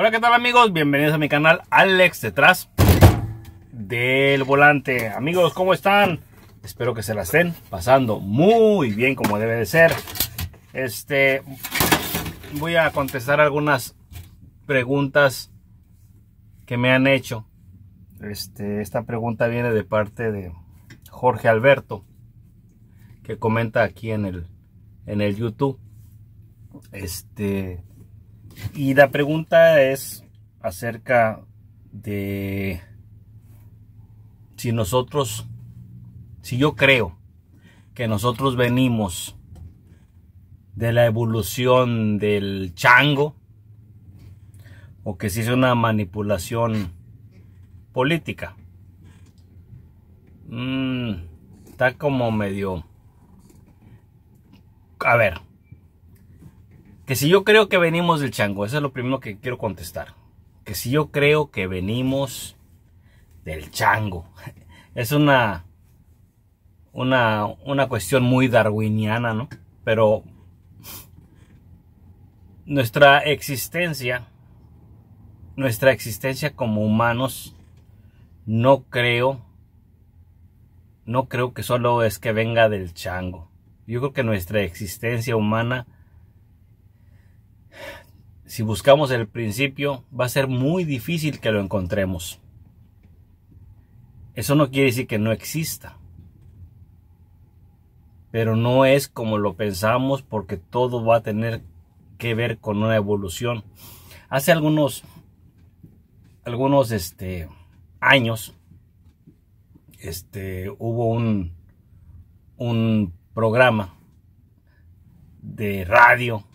Hola, ¿qué tal amigos? Bienvenidos a mi canal Alex detrás del volante. Amigos, ¿cómo están? Espero que se la estén pasando muy bien como debe de ser. Este, voy a contestar algunas preguntas que me han hecho. Este, esta pregunta viene de parte de Jorge Alberto, que comenta aquí en el, en el YouTube. Este, y la pregunta es acerca de si nosotros, si yo creo que nosotros venimos de la evolución del chango, o que si es una manipulación política. Mm, está como medio... A ver, que si yo creo que venimos del chango, eso es lo primero que quiero contestar. Que si yo creo que venimos del chango. Es una, una, una cuestión muy darwiniana, ¿no? Pero nuestra existencia, nuestra existencia como humanos, no creo, no creo que solo es que venga del chango. Yo creo que nuestra existencia humana si buscamos el principio, va a ser muy difícil que lo encontremos. Eso no quiere decir que no exista. Pero no es como lo pensamos porque todo va a tener que ver con una evolución. Hace algunos, algunos este, años este, hubo un, un programa de radio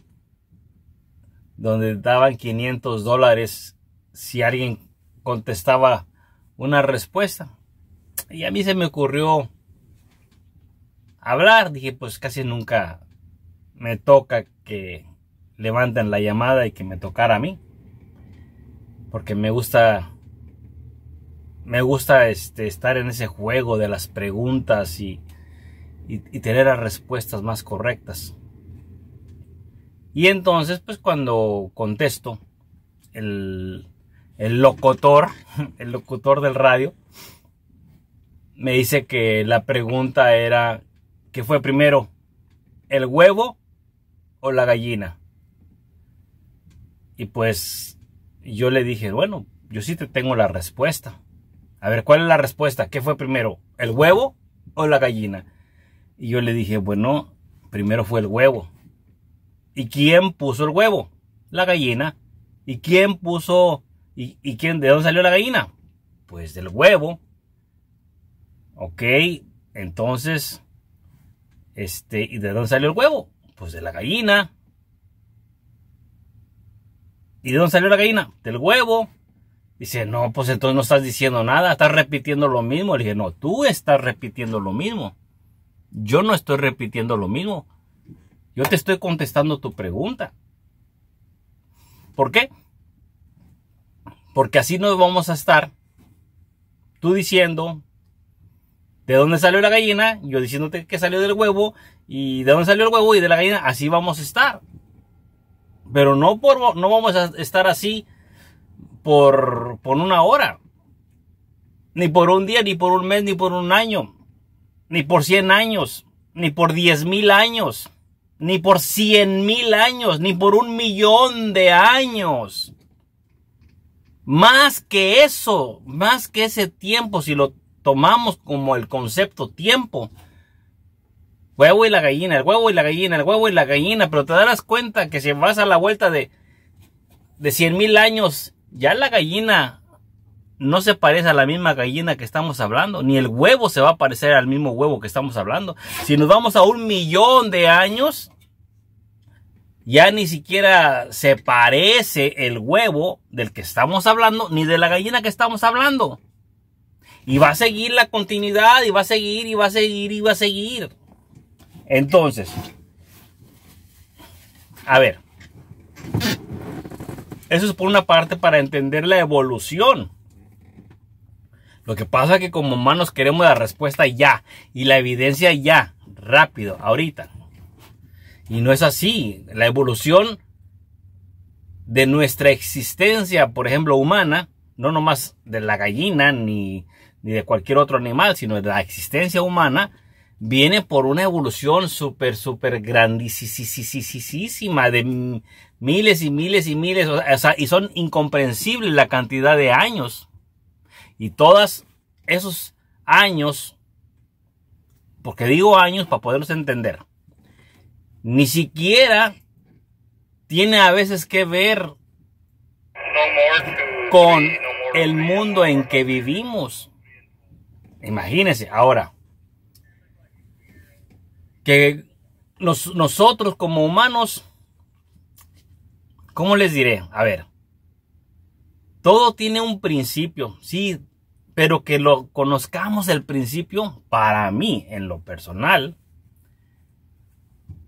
donde daban 500 dólares si alguien contestaba una respuesta. Y a mí se me ocurrió hablar. Dije, pues casi nunca me toca que levanten la llamada y que me tocara a mí. Porque me gusta me gusta este, estar en ese juego de las preguntas y tener las respuestas más correctas. Y entonces, pues cuando contesto, el, locutor, el locutor del radio, me dice que la pregunta era, ¿qué fue primero? ¿El huevo o la gallina? Y pues yo le dije, bueno, yo sí te tengo la respuesta. A ver, ¿cuál es la respuesta? ¿Qué fue primero? ¿El huevo o la gallina? Y yo le dije, bueno, primero fue el huevo. ¿Y quién puso el huevo? La gallina. ¿Y quién puso... ¿Y, quién, de dónde salió la gallina? Pues del huevo. Ok, entonces... Este, ¿y de dónde salió el huevo? Pues de la gallina. ¿Y de dónde salió la gallina? Del huevo. Dice, no, pues entonces no estás diciendo nada, estás repitiendo lo mismo. Le dije, no, tú estás repitiendo lo mismo. Yo no estoy repitiendo lo mismo. Yo te estoy contestando tu pregunta. ¿Por qué? Porque así nos vamos a estar tú diciendo de dónde salió la gallina, yo diciéndote que salió del huevo, y de dónde salió el huevo y de la gallina, así vamos a estar. Pero no, no vamos a estar así por, por una hora, ni por un día, ni por un mes, ni por un año, ni por 100 años, ni por diez mil años ni por cien mil años, ni por un millón de años. Más que eso, más que ese tiempo, si lo tomamos como el concepto tiempo, huevo y la gallina, el huevo y la gallina, el huevo y la gallina, pero te darás cuenta que si vas a la vuelta de, de mil años, ya la gallina no se parece a la misma gallina que estamos hablando, ni el huevo se va a parecer al mismo huevo que estamos hablando. Si nos vamos a un millón de años, ya ni siquiera se parece el huevo del que estamos hablando, ni de la gallina que estamos hablando. Y va a seguir la continuidad, y va a seguir, y va a seguir, y va a seguir. Entonces, a ver, eso es por una parte para entender la evolución. Lo que pasa es que como humanos queremos la respuesta ya y la evidencia ya, rápido, ahorita. Y no es así. La evolución de nuestra existencia, por ejemplo, humana, no nomás de la gallina ni, ni de cualquier otro animal, sino de la existencia humana, viene por una evolución súper, súper grandísima de miles y miles y miles, o sea, y son incomprensibles la cantidad de años y todos esos años, porque digo años para poderlos entender, ni siquiera tiene a veces que ver con el mundo en que vivimos. Imagínense, ahora, que nosotros como humanos, ¿cómo les diré? A ver, todo tiene un principio, sí, pero que lo conozcamos del principio, para mí, en lo personal,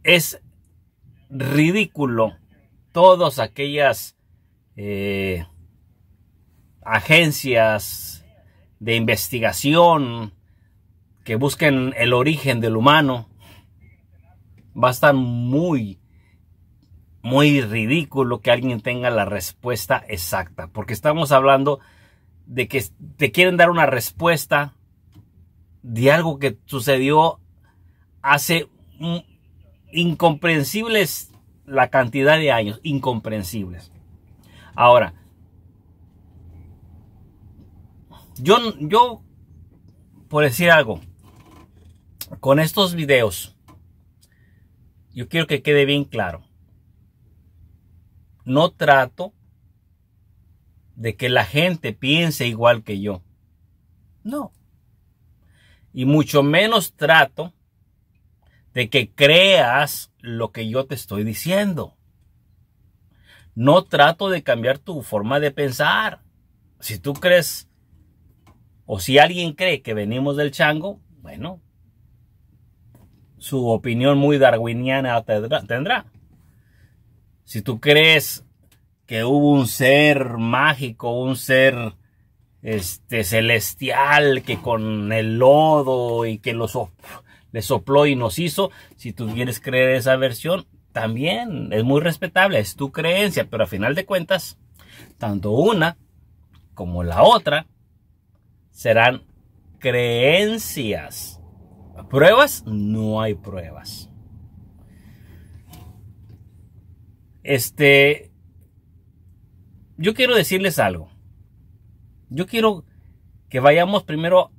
es ridículo todas aquellas eh, agencias de investigación que busquen el origen del humano va a estar muy muy ridículo que alguien tenga la respuesta exacta porque estamos hablando de que te quieren dar una respuesta de algo que sucedió hace incomprensibles la cantidad de años, incomprensibles. Ahora, yo, yo, por decir algo, con estos videos, yo quiero que quede bien claro. No trato de que la gente piense igual que yo. No. Y mucho menos trato de que creas lo que yo te estoy diciendo. No trato de cambiar tu forma de pensar. Si tú crees o si alguien cree que venimos del chango, bueno, su opinión muy darwiniana tendrá. Si tú crees que hubo un ser mágico, un ser este celestial que con el lodo y que los le sopló y nos hizo, si tú quieres creer esa versión, también es muy respetable, es tu creencia, pero a final de cuentas, tanto una como la otra serán creencias. Pruebas, no hay pruebas. Este, yo quiero decirles algo. Yo quiero que vayamos primero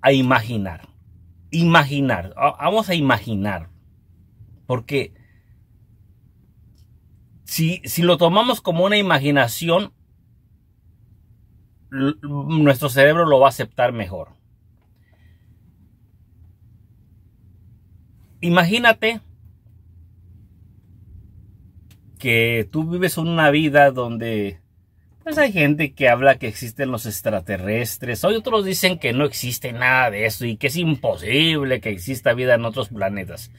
a imaginar. Imaginar. Vamos a imaginar. Porque si, si lo tomamos como una imaginación, nuestro cerebro lo va a aceptar mejor. Imagínate que tú vives una vida donde pues hay gente que habla que existen los extraterrestres, hoy otros dicen que no existe nada de eso y que es imposible que exista vida en otros planetas.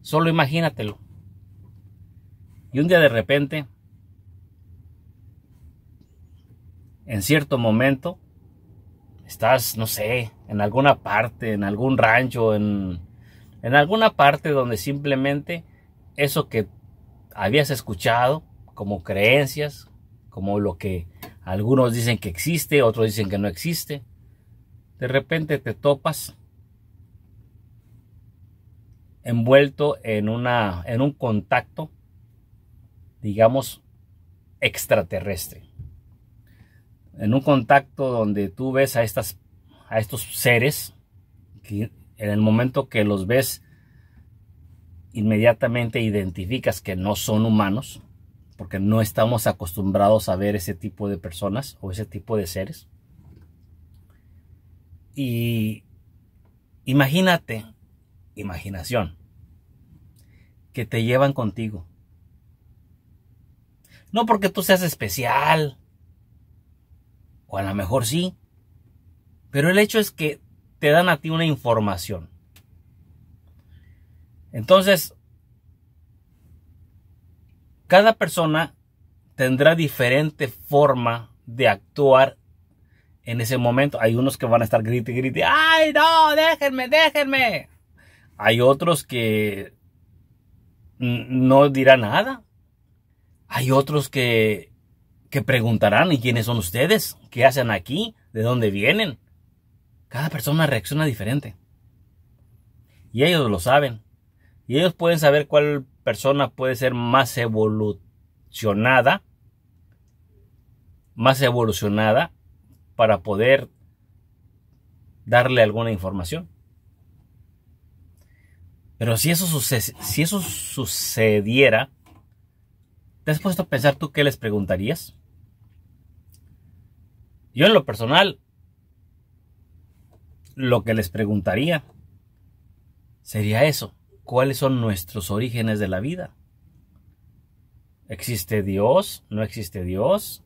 Solo imagínatelo. Y un día de repente, en cierto momento, estás, no sé, en alguna parte, en algún rancho, en, en alguna parte donde simplemente eso que habías escuchado como creencias, como lo que algunos dicen que existe, otros dicen que no existe. De repente te topas envuelto en, una, en un contacto, digamos, extraterrestre. En un contacto donde tú ves a, estas, a estos seres que en el momento que los ves inmediatamente identificas que no son humanos, porque no estamos acostumbrados a ver ese tipo de personas o ese tipo de seres. Y imagínate, imaginación, que te llevan contigo. No porque tú seas especial, o a lo mejor sí, pero el hecho es que te dan a ti una información entonces, cada persona tendrá diferente forma de actuar en ese momento. Hay unos que van a estar grite grite, ¡ay no! ¡Déjenme, déjenme! Hay otros que no dirán nada. Hay otros que, que preguntarán, ¿y quiénes son ustedes? ¿Qué hacen aquí? ¿De dónde vienen? Cada persona reacciona diferente. Y ellos lo saben. Y ellos pueden saber cuál persona puede ser más evolucionada, más evolucionada para poder darle alguna información. Pero si eso, si eso sucediera, ¿te has puesto a pensar tú qué les preguntarías? Yo en lo personal, lo que les preguntaría sería eso cuáles son nuestros orígenes de la vida. ¿Existe Dios? ¿No existe Dios?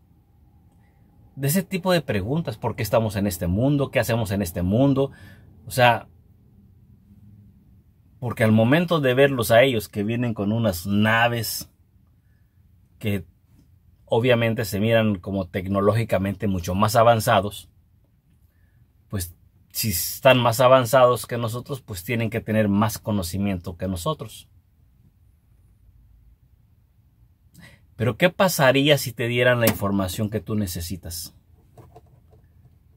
De ese tipo de preguntas, ¿por qué estamos en este mundo? ¿Qué hacemos en este mundo? O sea, porque al momento de verlos a ellos que vienen con unas naves que obviamente se miran como tecnológicamente mucho más avanzados, pues si están más avanzados que nosotros, pues tienen que tener más conocimiento que nosotros. Pero ¿qué pasaría si te dieran la información que tú necesitas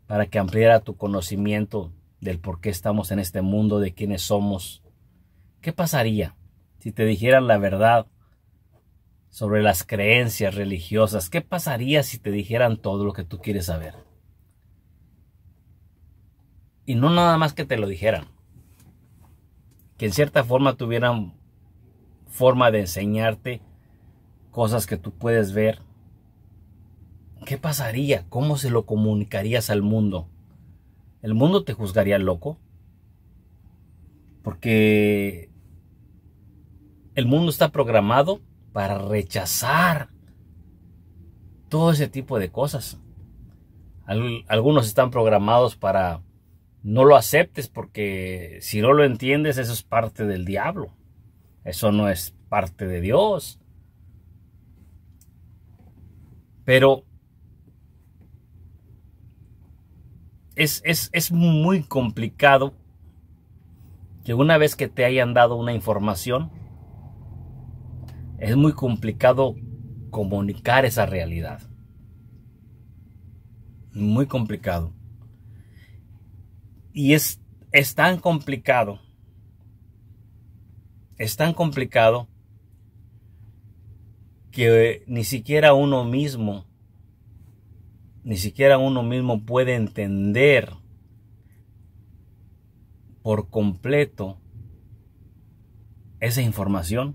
para que ampliara tu conocimiento del por qué estamos en este mundo, de quiénes somos? ¿Qué pasaría si te dijeran la verdad sobre las creencias religiosas? ¿Qué pasaría si te dijeran todo lo que tú quieres saber? Y no nada más que te lo dijeran. Que en cierta forma tuvieran forma de enseñarte cosas que tú puedes ver. ¿Qué pasaría? ¿Cómo se lo comunicarías al mundo? ¿El mundo te juzgaría loco? Porque el mundo está programado para rechazar todo ese tipo de cosas. Algunos están programados para no lo aceptes porque si no lo entiendes, eso es parte del diablo. Eso no es parte de Dios. Pero es, es muy complicado que una vez que te hayan dado una información, es muy complicado comunicar esa realidad. Muy complicado y es, es tan complicado, es tan complicado que ni siquiera uno mismo, ni siquiera uno mismo puede entender por completo esa información.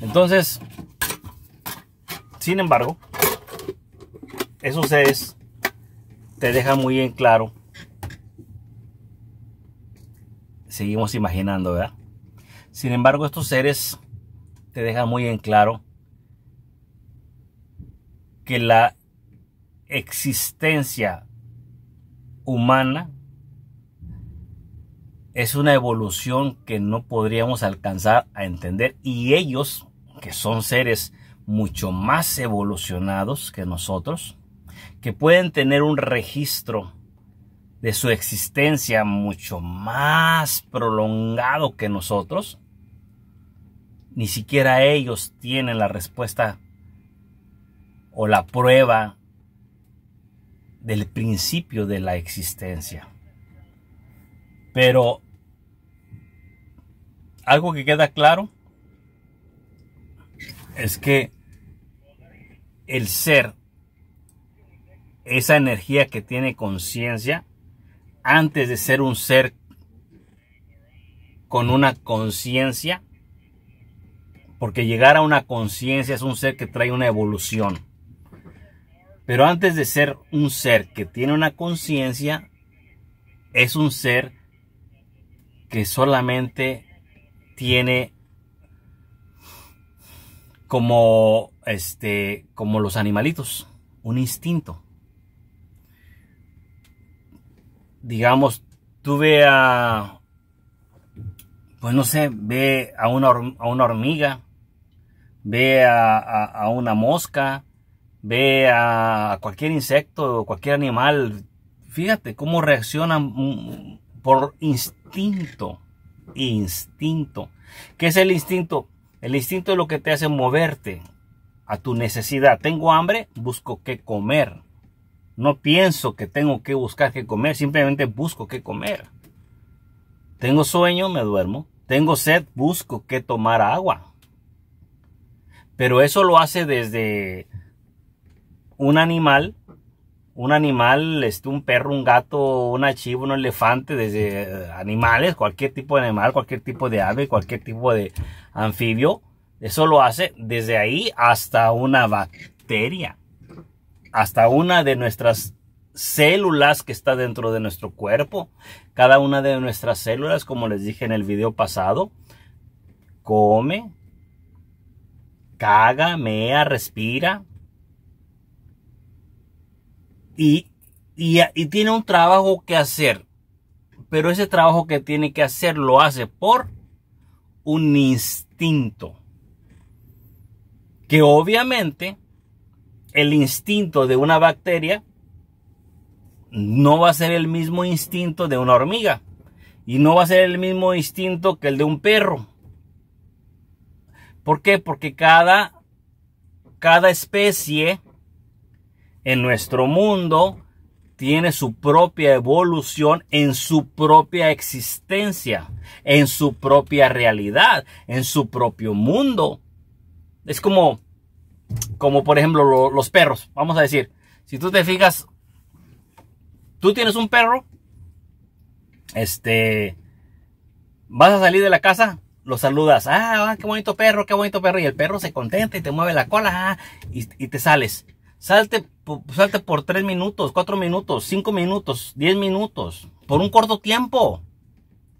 Entonces, sin embargo, eso es, te deja muy en claro seguimos imaginando, ¿verdad? Sin embargo, estos seres te dejan muy en claro que la existencia humana es una evolución que no podríamos alcanzar a entender y ellos, que son seres mucho más evolucionados que nosotros, que pueden tener un registro de su existencia mucho más prolongado que nosotros, ni siquiera ellos tienen la respuesta o la prueba del principio de la existencia. Pero algo que queda claro es que el ser, esa energía que tiene conciencia, antes de ser un ser con una conciencia, porque llegar a una conciencia es un ser que trae una evolución. Pero antes de ser un ser que tiene una conciencia, es un ser que solamente tiene como este como los animalitos, un instinto. digamos, tú ve a, pues no sé, ve a una, hormiga, ve a, una mosca, ve a cualquier insecto o cualquier animal, fíjate cómo reaccionan por instinto, instinto. ¿Qué es el instinto? El instinto es lo que te hace moverte a tu necesidad. Tengo hambre, busco qué comer. No pienso que tengo que buscar qué comer, simplemente busco qué comer. Tengo sueño, me duermo. Tengo sed, busco qué tomar agua. Pero eso lo hace desde un animal, un animal, este, un perro, un gato, un achivo, un elefante, desde eh, animales, cualquier tipo de animal, cualquier tipo de ave, cualquier tipo de anfibio. Eso lo hace desde ahí hasta una bacteria hasta una de nuestras células que está dentro de nuestro cuerpo. Cada una de nuestras células, como les dije en el video pasado, come, caga, mea, respira. Y, y, y tiene un trabajo que hacer. Pero ese trabajo que tiene que hacer lo hace por un instinto. Que obviamente el instinto de una bacteria no va a ser el mismo instinto de una hormiga y no va a ser el mismo instinto que el de un perro. ¿Por qué? Porque cada, cada especie en nuestro mundo tiene su propia evolución en su propia existencia, en su propia realidad, en su propio mundo. Es como como por ejemplo los perros, vamos a decir, si tú te fijas, tú tienes un perro, este, vas a salir de la casa, lo saludas, ah, ah qué bonito perro, qué bonito perro, y el perro se contenta y te mueve la cola, ah, y, te sales. Salte, salte por tres minutos, cuatro minutos, cinco minutos, 10 minutos, por un corto tiempo.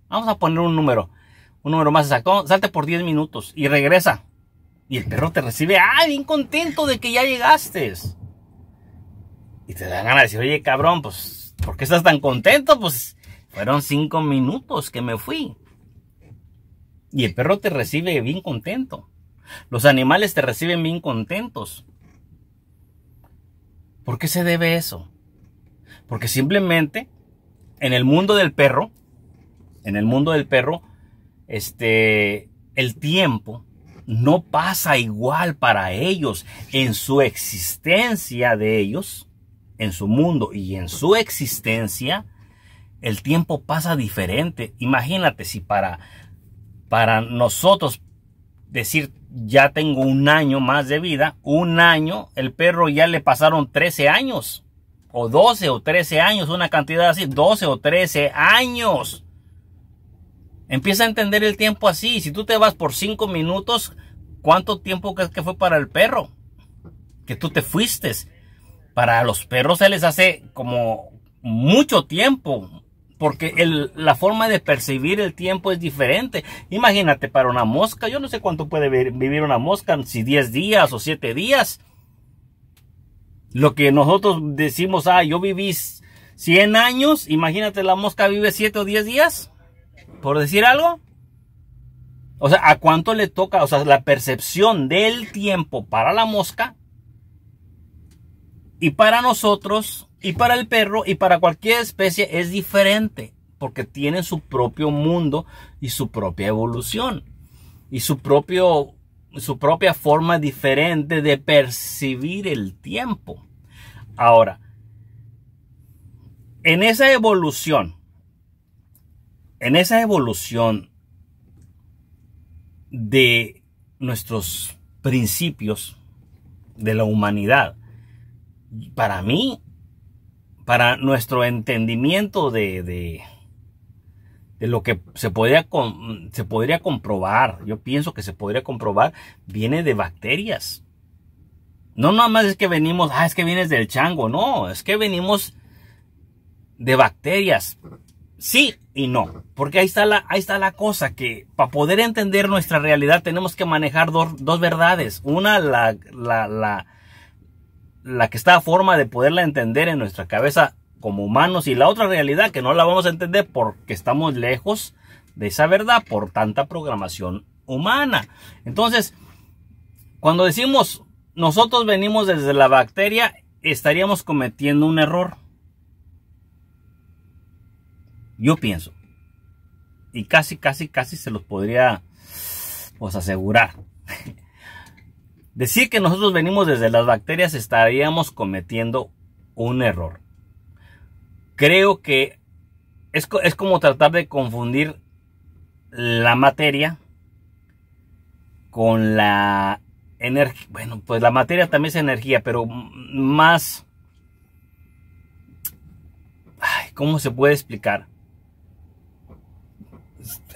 Vamos a poner un número, un número más exacto. Salte por 10 minutos y regresa. Y el perro te recibe, ¡ay, bien contento de que ya llegaste! Y te dan ganas de decir, oye, cabrón, pues, ¿por qué estás tan contento? Pues, fueron cinco minutos que me fui. Y el perro te recibe bien contento. Los animales te reciben bien contentos. ¿Por qué se debe eso? Porque simplemente en el mundo del perro, en el mundo del perro, este, el tiempo no pasa igual para ellos en su existencia de ellos, en su mundo y en su existencia, el tiempo pasa diferente. Imagínate si para, para nosotros decir ya tengo un año más de vida, un año, el perro ya le pasaron 13 años, o 12 o 13 años, una cantidad así, 12 o 13 años Empieza a entender el tiempo así. Si tú te vas por cinco minutos, ¿cuánto tiempo crees que fue para el perro? Que tú te fuiste. Para los perros se les hace como mucho tiempo, porque la forma de percibir el tiempo es diferente. Imagínate, para una mosca, yo no sé cuánto puede vivir una mosca, si 10 días o siete días. Lo que nosotros decimos, ah, yo viví 100 años, imagínate, la mosca vive siete o diez días por decir algo. O sea, ¿a cuánto le toca? O sea, la percepción del tiempo para la mosca y para nosotros y para el perro y para cualquier especie es diferente porque tiene su propio mundo y su propia evolución y su propio su propia forma diferente de percibir el tiempo. Ahora, en esa evolución en esa evolución de nuestros principios de la humanidad, para mí, para nuestro entendimiento de, de, lo que se podría, se podría comprobar, yo pienso que se podría comprobar, viene de bacterias. No nada más es que venimos, ah, es que vienes del chango, no, es que venimos de bacterias, sí y no. Porque ahí está la, ahí está la cosa, que para poder entender nuestra realidad tenemos que manejar dos, verdades. Una, la, la, la, la, que está a forma de poderla entender en nuestra cabeza como humanos y la otra realidad que no la vamos a entender porque estamos lejos de esa verdad por tanta programación humana. Entonces, cuando decimos nosotros venimos desde la bacteria, estaríamos cometiendo un error. Yo pienso. Y casi, casi, casi se los podría pues, asegurar. Decir que nosotros venimos desde las bacterias estaríamos cometiendo un error. Creo que es, es como tratar de confundir la materia con la energía. Bueno, pues la materia también es energía, pero más... ¿Cómo se puede explicar?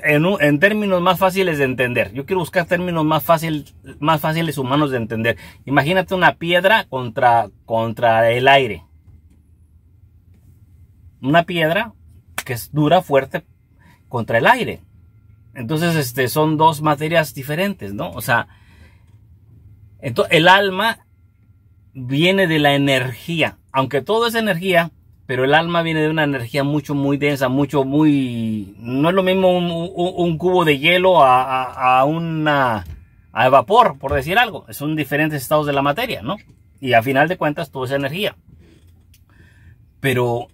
en, términos más fáciles de entender. Yo quiero buscar términos más, fácil, más fáciles humanos de entender. Imagínate una piedra contra, contra el aire. Una piedra que es dura, fuerte, contra el aire. Entonces, este, son dos materias diferentes, ¿no? O sea, el alma viene de la energía. Aunque todo es energía, pero el alma viene de una energía mucho, muy densa, mucho, muy... No es lo mismo un, cubo de hielo a, a, una... a vapor, por decir algo. Son diferentes estados de la materia, ¿no? Y a final de cuentas todo es energía. Pero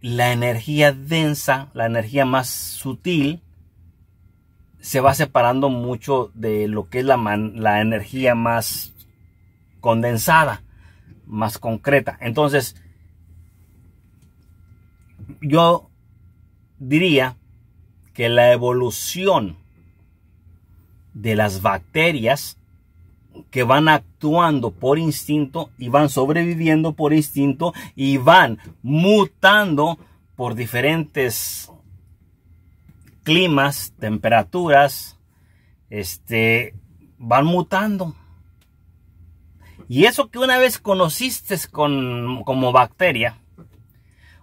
la energía densa, la energía más sutil, se va separando mucho de lo que es la, la energía más condensada, más concreta. Entonces, yo diría que la evolución de las bacterias que van actuando por instinto y van sobreviviendo por instinto y van mutando por diferentes climas, temperaturas, este, van mutando. Y eso que una vez conociste como bacteria,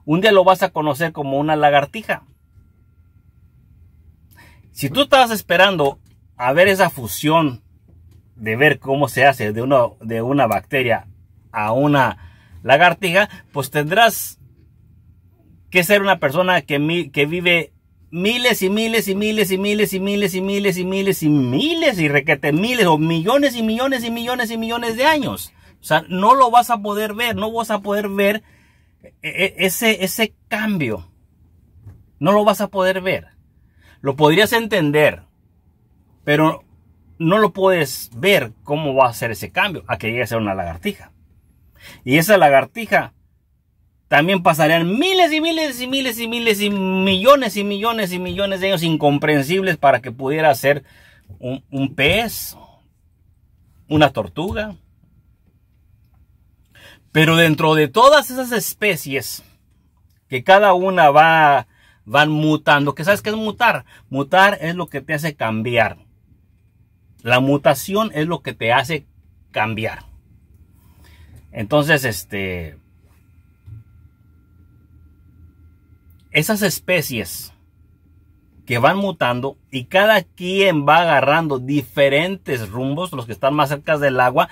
un día lo vas a conocer como una lagartija. Si tú estás esperando a ver esa fusión de ver cómo se hace de, uno, de una bacteria a una lagartija, pues tendrás que ser una persona que, que vive miles y miles y miles y miles y miles y miles y miles y miles y requete miles o millones y millones y millones y millones de años. O sea, no lo vas a poder ver, no vas a poder ver e, e, ese, ese cambio no lo vas a poder ver. Lo podrías entender, pero no lo puedes ver cómo va a ser ese cambio a que llegue a ser una lagartija. Y esa lagartija también pasarían miles y miles y miles y miles y millones y millones y millones de años incomprensibles para que pudiera ser un pez, una tortuga, pero dentro de todas esas especies que cada una va van mutando, que sabes qué es mutar? Mutar es lo que te hace cambiar. La mutación es lo que te hace cambiar. Entonces, este esas especies que van mutando y cada quien va agarrando diferentes rumbos, los que están más cerca del agua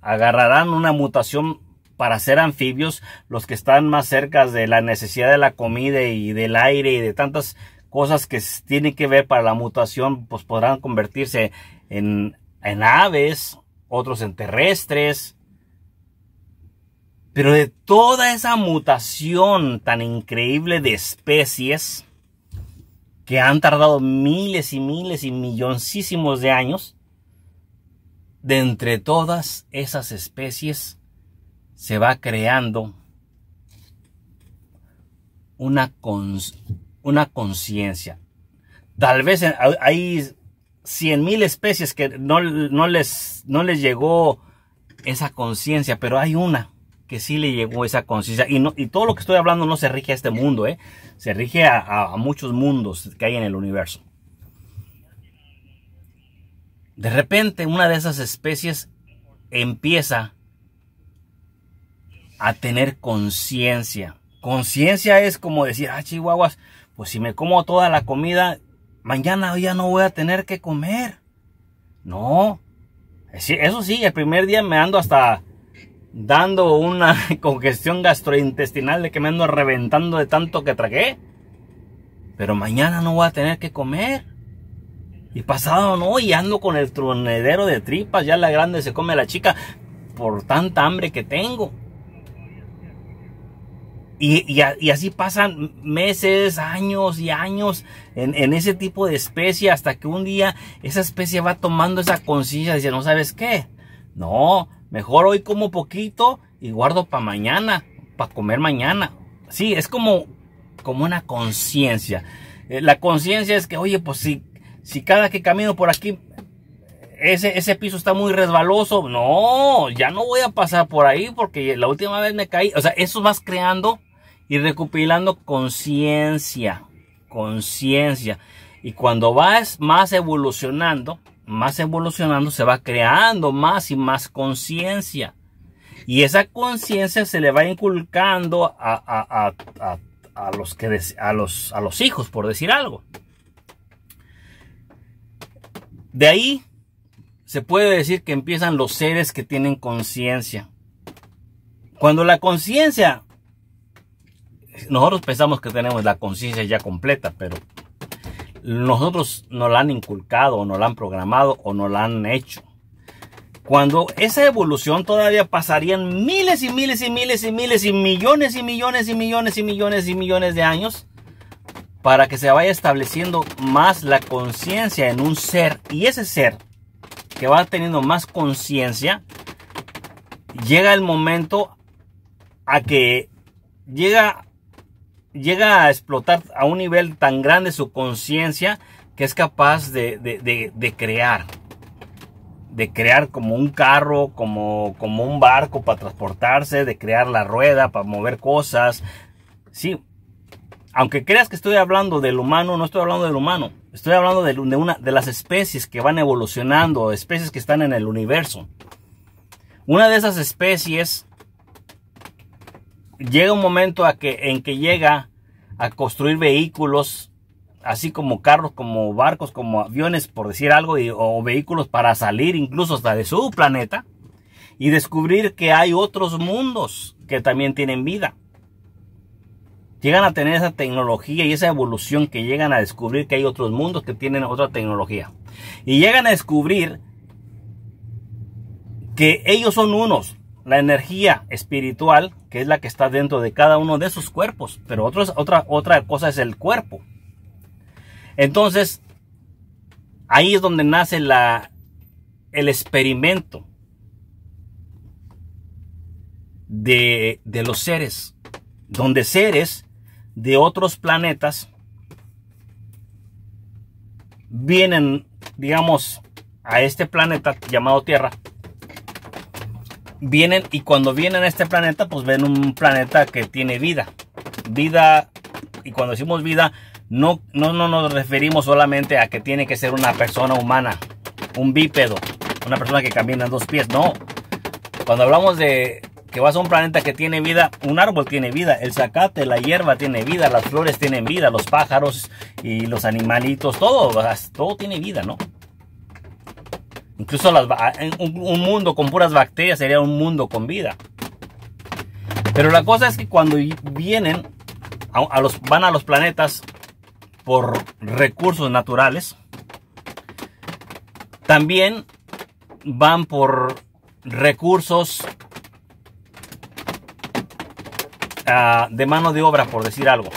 agarrarán una mutación para ser anfibios, los que están más cerca de la necesidad de la comida y del aire y de tantas cosas que tienen que ver para la mutación, pues podrán convertirse en, en aves, otros en terrestres. Pero de toda esa mutación tan increíble de especies que han tardado miles y miles y milloncísimos de años, de entre todas esas especies, se va creando una, conciencia. Tal vez hay cien mil especies que no, les, no les llegó esa conciencia, pero hay una que sí le llegó esa conciencia. Y, y todo lo que estoy hablando no se rige a este mundo, ¿eh? se rige a, a muchos mundos que hay en el universo. De repente una de esas especies empieza a tener conciencia. Conciencia es como decir, ah, chihuahuas, pues si me como toda la comida, mañana ya no voy a tener que comer. No. Eso sí, el primer día me ando hasta dando una congestión gastrointestinal de que me ando reventando de tanto que tragué. Pero mañana no voy a tener que comer. Y pasado no, y ando con el tronedero de tripas, ya la grande se come la chica por tanta hambre que tengo. Y, así pasan meses, años y años en, en, ese tipo de especie hasta que un día esa especie va tomando esa conciencia, dice, no sabes qué, no, mejor hoy como poquito y guardo para mañana, para comer mañana. Sí, es como, como una conciencia. Eh, la conciencia es que, oye, pues si, si cada que camino por aquí ese, ese, piso está muy resbaloso. No, ya no voy a pasar por ahí porque la última vez me caí. O sea, eso más creando y recopilando conciencia, conciencia. Y cuando vas más evolucionando, más evolucionando, se va creando más y más conciencia. Y esa conciencia se le va inculcando a, los que, los, a los hijos, por decir algo. De ahí se puede decir que empiezan los seres que tienen conciencia. Cuando la conciencia nosotros pensamos que tenemos la conciencia ya completa, pero nosotros no la han inculcado, o nos la han programado, o no la han hecho. Cuando esa evolución todavía pasarían miles y miles y miles y miles y millones y millones y millones y millones y millones de años para que se vaya estableciendo más la conciencia en un ser. Y ese ser que va teniendo más conciencia, llega el momento a que llega llega a explotar a un nivel tan grande su conciencia que es capaz de, crear. De crear como un carro, como, como un barco para transportarse, de crear la rueda para mover cosas. Sí, aunque creas que estoy hablando del humano, no estoy hablando del humano. Estoy hablando de, una, de las especies que van evolucionando, especies que están en el universo. Una de esas especies llega un momento a que, en que llega a construir vehículos, así como carros, como barcos, como aviones, por decir algo, o vehículos para salir incluso hasta de su planeta y descubrir que hay otros mundos que también tienen vida. Llegan a tener esa tecnología y esa evolución que llegan a descubrir que hay otros mundos que tienen otra tecnología. Y llegan a descubrir que ellos son unos, la energía espiritual, que es la que está dentro de cada uno de sus cuerpos, pero otra, otra cosa es el cuerpo. Entonces, ahí es donde nace la, el experimento de, de los seres, donde seres de otros planetas vienen, digamos, a este planeta llamado Tierra vienen y cuando vienen a este planeta, pues ven un planeta que tiene vida. Vida, y cuando decimos vida, no, no, no nos referimos solamente a que tiene que ser una persona humana, un bípedo, una persona que camina en dos pies, no. Cuando hablamos de que vas a un planeta que tiene vida, un árbol tiene vida, el zacate, la hierba tiene vida, las flores tienen vida, los pájaros y los animalitos, todo, todo tiene vida, ¿no? Incluso un, mundo con puras bacterias sería un mundo con vida. Pero la cosa es que cuando vienen, a, los, van a los planetas por recursos naturales, también van por recursos ah, de mano de obra, por decir algo.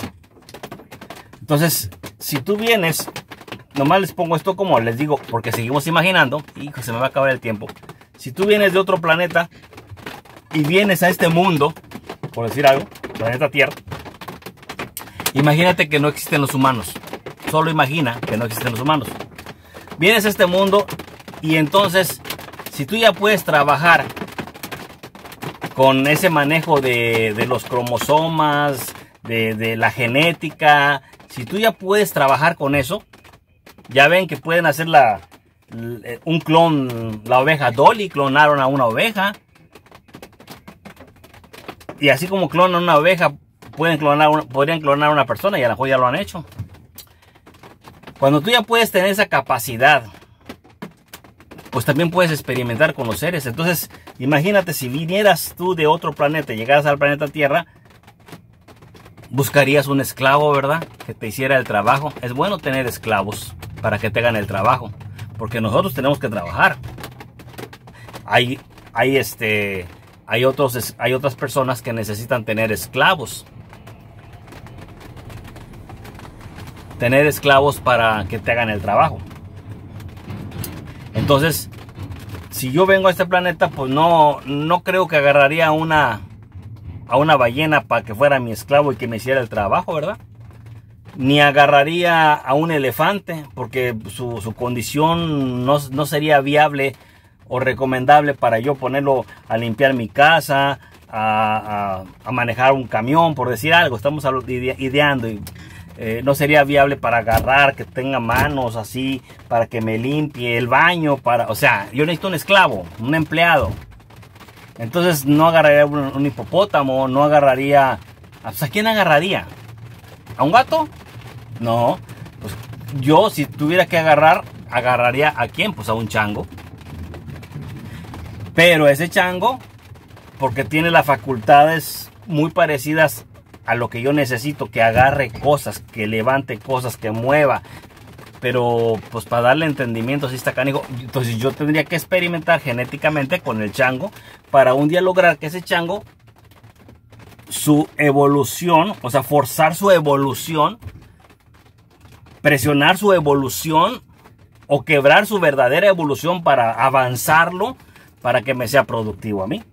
Entonces, si tú vienes nomás les pongo esto como les digo, porque seguimos imaginando. Hijo, se me va a acabar el tiempo. Si tú vienes de otro planeta y vienes a este mundo, por decir algo, planeta Tierra, imagínate que no existen los humanos. Solo imagina que no existen los humanos. Vienes a este mundo y entonces, si tú ya puedes trabajar con ese manejo de, los cromosomas, de la genética, si tú ya puedes trabajar con eso, ya ven que pueden hacer la, un clon, la oveja Dolly, clonaron a una oveja. Y así como clonan una oveja, pueden clonar, podrían clonar a una persona y a la joya lo han hecho. Cuando tú ya puedes tener esa capacidad, pues también puedes experimentar con los seres. Entonces, imagínate si vinieras tú de otro planeta, llegaras al planeta Tierra, buscarías un esclavo, ¿verdad? Que te hiciera el trabajo. Es bueno tener esclavos para que te hagan el trabajo. Porque nosotros tenemos que trabajar. Hay, hay, este, hay, otros, hay otras personas que necesitan tener esclavos. Tener esclavos para que te hagan el trabajo. Entonces, si yo vengo a este planeta, pues no, no creo que agarraría una, a una ballena para que fuera mi esclavo y que me hiciera el trabajo, ¿verdad? ni agarraría a un elefante porque su, condición no, sería viable o recomendable para yo ponerlo a limpiar mi casa, a, manejar un camión, por decir algo. Estamos ideando eh, no sería viable para agarrar, que tenga manos así, para que me limpie el baño, para, o sea, yo necesito un esclavo, un empleado. Entonces no agarraría un, hipopótamo, no agarraría, ¿a quién agarraría? ¿A un gato? No, pues yo si tuviera que agarrar, agarraría a quién? Pues a un chango. Pero ese chango, porque tiene las facultades muy parecidas a lo que yo necesito, que agarre cosas, que levante cosas, que mueva. Pero pues para darle entendimiento, si está Entonces yo tendría que experimentar genéticamente con el chango para un día lograr que ese chango, su evolución, o sea, forzar su evolución presionar su evolución o quebrar su verdadera evolución para avanzarlo, para que me sea productivo a mí.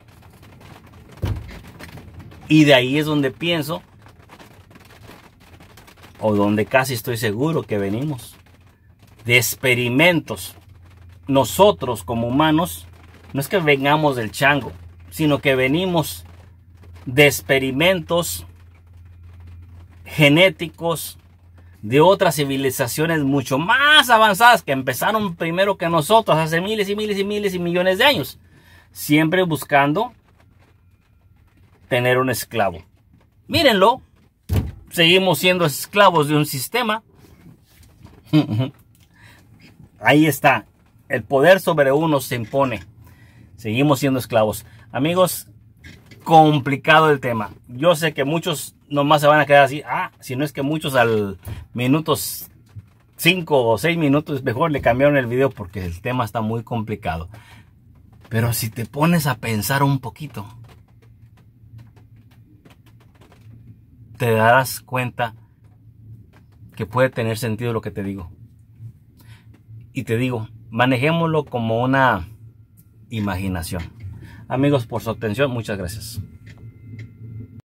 Y de ahí es donde pienso, o donde casi estoy seguro que venimos, de experimentos. Nosotros como humanos, no es que vengamos del chango, sino que venimos de experimentos genéticos de otras civilizaciones mucho más avanzadas que empezaron primero que nosotros hace miles y miles y miles y millones de años, siempre buscando tener un esclavo. Mírenlo, seguimos siendo esclavos de un sistema. Ahí está, el poder sobre uno se impone. Seguimos siendo esclavos. Amigos, complicado el tema. Yo sé que muchos nomás se van a quedar así. Ah, si no es que muchos al minutos 5 o 6 minutos mejor le cambiaron el video porque el tema está muy complicado. Pero si te pones a pensar un poquito, te darás cuenta que puede tener sentido lo que te digo. Y te digo, manejémoslo como una imaginación. Amigos, por su atención, muchas gracias.